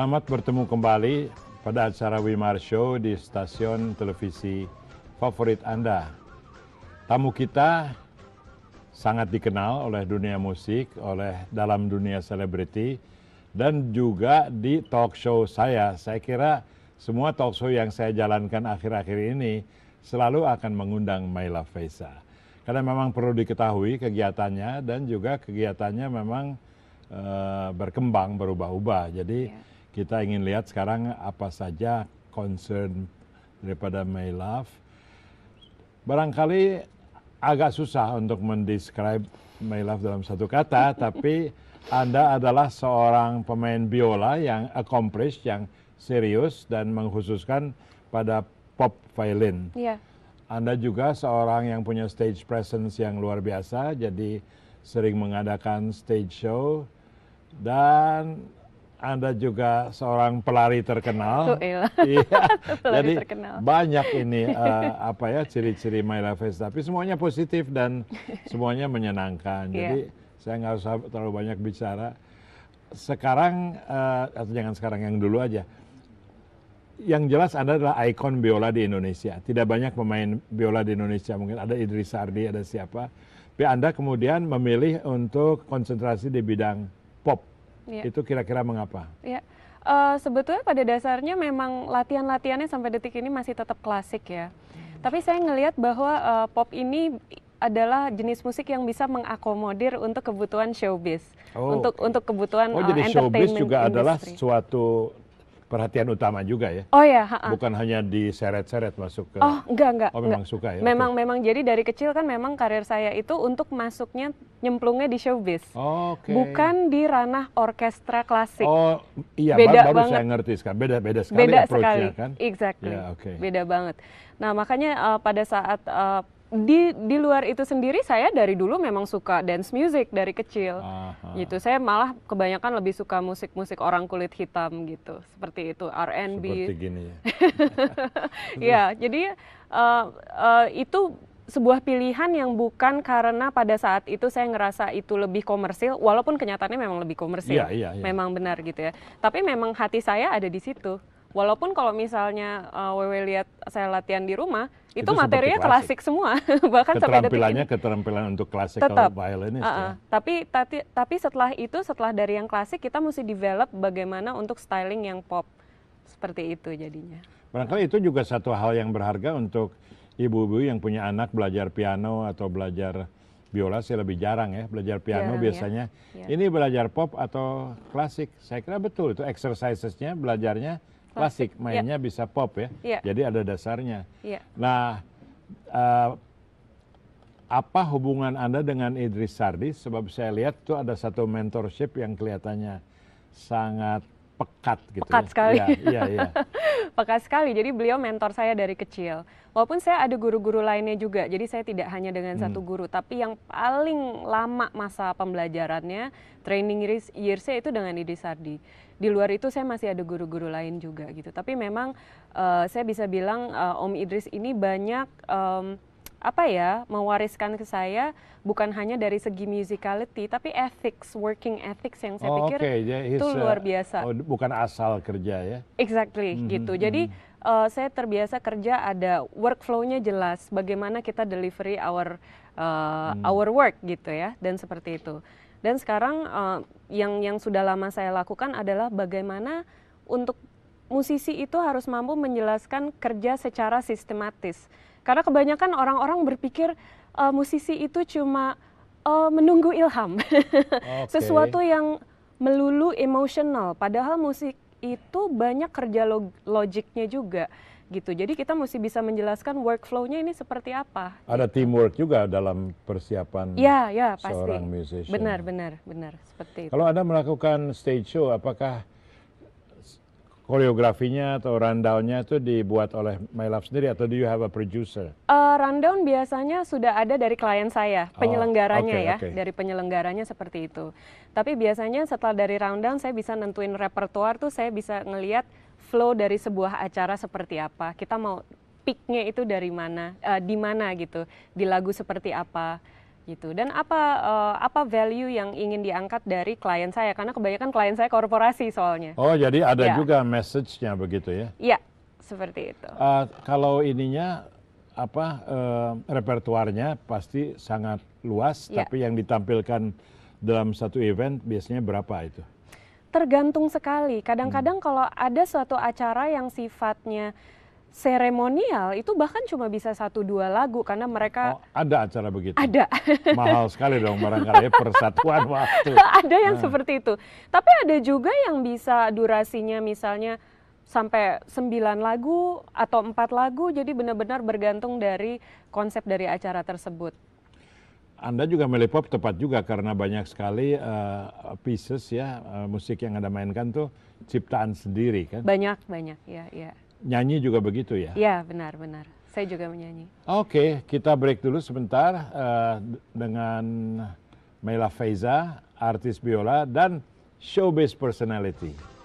Selamat bertemu kembali pada acara Wimar Show di stasiun televisi favorit Anda. Tamu kita sangat dikenal oleh dunia musik, oleh dalam dunia selebriti, dan juga di talk show saya. Saya kira semua talk show yang saya jalankan akhir-akhir ini selalu akan mengundang Maila Faisa. Karena memang perlu diketahui kegiatannya dan juga kegiatannya memang uh, berkembang berubah-ubah. Jadi yeah kita ingin lihat sekarang apa saja concern daripada My Love. Barangkali agak susah untuk mendescribe Love dalam satu kata, tapi Anda adalah seorang pemain biola yang accomplished, yang serius dan mengkhususkan pada pop violin. Yeah. Anda juga seorang yang punya stage presence yang luar biasa, jadi sering mengadakan stage show dan anda juga seorang pelari terkenal. Iya. pelari Jadi terkenal. banyak ini uh, apa ya ciri-ciri My Life is, tapi semuanya positif dan semuanya menyenangkan. Iya. Jadi saya nggak usah terlalu banyak bicara. Sekarang uh, atau jangan sekarang yang dulu aja. Yang jelas Anda adalah ikon biola di Indonesia. Tidak banyak pemain biola di Indonesia. Mungkin ada Idris Sardi, ada siapa. Tapi Anda kemudian memilih untuk konsentrasi di bidang pop Ya. Itu kira-kira mengapa? ya Uh, sebetulnya pada dasarnya memang latihan-latihannya sampai detik ini masih tetap klasik ya. Tapi saya ngelihat bahwa uh, pop ini adalah jenis musik yang bisa mengakomodir untuk kebutuhan showbiz, oh, untuk untuk kebutuhan oh, jadi uh, eh, entertainment showbiz juga industry. adalah suatu perhatian utama juga ya. Oh ya. Ha -ha. Bukan hanya diseret-seret masuk ke. Oh enggak enggak. Oh memang enggak. suka ya. Memang okay. memang jadi dari kecil kan memang karir saya itu untuk masuknya nyemplungnya di showbiz. Oh, Oke. Okay. Bukan di ranah orkestra klasik. Oh iya. Beda baru, baru banget. saya ngerti sekarang. Beda beda sekali. Beda sekali. Kan? Exactly. Yeah, okay. Beda banget. Nah makanya uh, pada saat uh, di di luar itu sendiri saya dari dulu memang suka dance music dari kecil Aha. gitu saya malah kebanyakan lebih suka musik musik orang kulit hitam gitu seperti itu R&B seperti gini ya ya jadi uh, uh, itu sebuah pilihan yang bukan karena pada saat itu saya ngerasa itu lebih komersil, walaupun kenyataannya memang lebih komersil, ya, ya, ya. memang benar gitu ya. Tapi memang hati saya ada di situ. Walaupun kalau misalnya uh, Wewe lihat saya latihan di rumah, itu, itu materinya klasik. klasik semua, bahkan sampai detik keterampilan untuk klasik atau violinist. Uh -uh. Ya. Tapi, tapi tapi setelah itu, setelah dari yang klasik, kita mesti develop bagaimana untuk styling yang pop seperti itu jadinya. Barangkali itu juga satu hal yang berharga untuk ibu-ibu yang punya anak belajar piano atau belajar biola sih lebih jarang ya belajar piano jarang, ya. biasanya. Ya. Ya. Ini belajar pop atau klasik, saya kira betul itu exercisesnya belajarnya klasik iya. mainnya yeah. bisa pop ya. Yeah. Jadi ada dasarnya. Yeah. Nah, uh, apa hubungan Anda dengan Idris Sardi? Sebab saya lihat tuh ada satu mentorship yang kelihatannya sangat pekat gitu. Pekat ya. sekali. Iya, iya. Ya. peka sekali. Jadi beliau mentor saya dari kecil. Walaupun saya ada guru-guru lainnya juga. Jadi saya tidak hanya dengan hmm. satu guru, tapi yang paling lama masa pembelajarannya training years saya itu dengan Idi Sardi. Di luar itu saya masih ada guru-guru lain juga gitu. Tapi memang uh, saya bisa bilang uh, Om Idris ini banyak um, apa ya mewariskan ke saya bukan hanya dari segi musicality tapi ethics working ethics yang saya oh, pikir okay. yeah, itu luar uh, biasa oh, bukan asal kerja ya exactly mm -hmm. gitu jadi mhm. uh, saya terbiasa kerja ada workflownya jelas bagaimana kita delivery our uh, mm. our work gitu ya dan seperti itu dan sekarang uh, yang yang sudah lama saya lakukan adalah bagaimana untuk musisi itu harus mampu menjelaskan kerja secara sistematis karena kebanyakan orang-orang berpikir uh, musisi itu cuma uh, menunggu ilham, okay. sesuatu yang melulu emosional. Padahal musik itu banyak kerja log logiknya juga gitu. Jadi kita mesti bisa menjelaskan workflow-nya ini seperti apa. Ada gitu. teamwork juga dalam persiapan ya, ya, pasti. seorang musician. Benar, benar, benar. Seperti itu. Kalau Anda melakukan stage show, apakah koreografinya atau rundownnya itu dibuat oleh My Love sendiri atau do you have a producer? Uh, rundown biasanya sudah ada dari klien saya, oh, penyelenggaranya oh, okay, ya, okay. dari penyelenggaranya seperti itu. Tapi biasanya setelah dari rundown saya bisa nentuin repertoar tuh saya bisa ngelihat flow dari sebuah acara seperti apa. Kita mau peak-nya itu dari mana, uh, di mana gitu, di lagu seperti apa gitu. Dan apa uh, apa value yang ingin diangkat dari klien saya? Karena kebanyakan klien saya korporasi soalnya. Oh, jadi ada ya. juga message-nya begitu ya? Iya, seperti itu. Uh, kalau ininya apa uh, repertuarnya pasti sangat luas, ya. tapi yang ditampilkan dalam satu event biasanya berapa itu? Tergantung sekali. Kadang-kadang hmm. kalau ada suatu acara yang sifatnya seremonial itu bahkan cuma bisa satu dua lagu karena mereka oh, ada acara begitu ada mahal sekali dong barangkali ya, persatuan waktu ada yang nah. seperti itu tapi ada juga yang bisa durasinya misalnya sampai sembilan lagu atau empat lagu jadi benar-benar bergantung dari konsep dari acara tersebut. Anda juga milih pop tepat juga karena banyak sekali uh, pieces ya uh, musik yang Anda mainkan tuh ciptaan sendiri kan? Banyak banyak ya ya nyanyi juga begitu ya? Iya, benar, benar. Saya juga menyanyi. Oke, okay, kita break dulu sebentar uh, dengan Mela Feiza, artis biola dan showbiz personality.